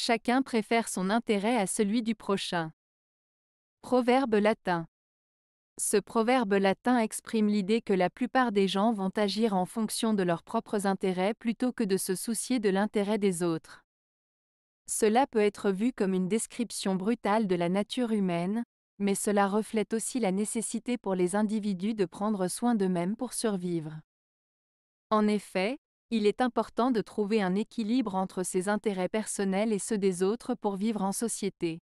Chacun préfère son intérêt à celui du prochain. Proverbe latin. Ce proverbe latin exprime l'idée que la plupart des gens vont agir en fonction de leurs propres intérêts plutôt que de se soucier de l'intérêt des autres. Cela peut être vu comme une description brutale de la nature humaine, mais cela reflète aussi la nécessité pour les individus de prendre soin d'eux-mêmes pour survivre. En effet, il est important de trouver un équilibre entre ses intérêts personnels et ceux des autres pour vivre en société.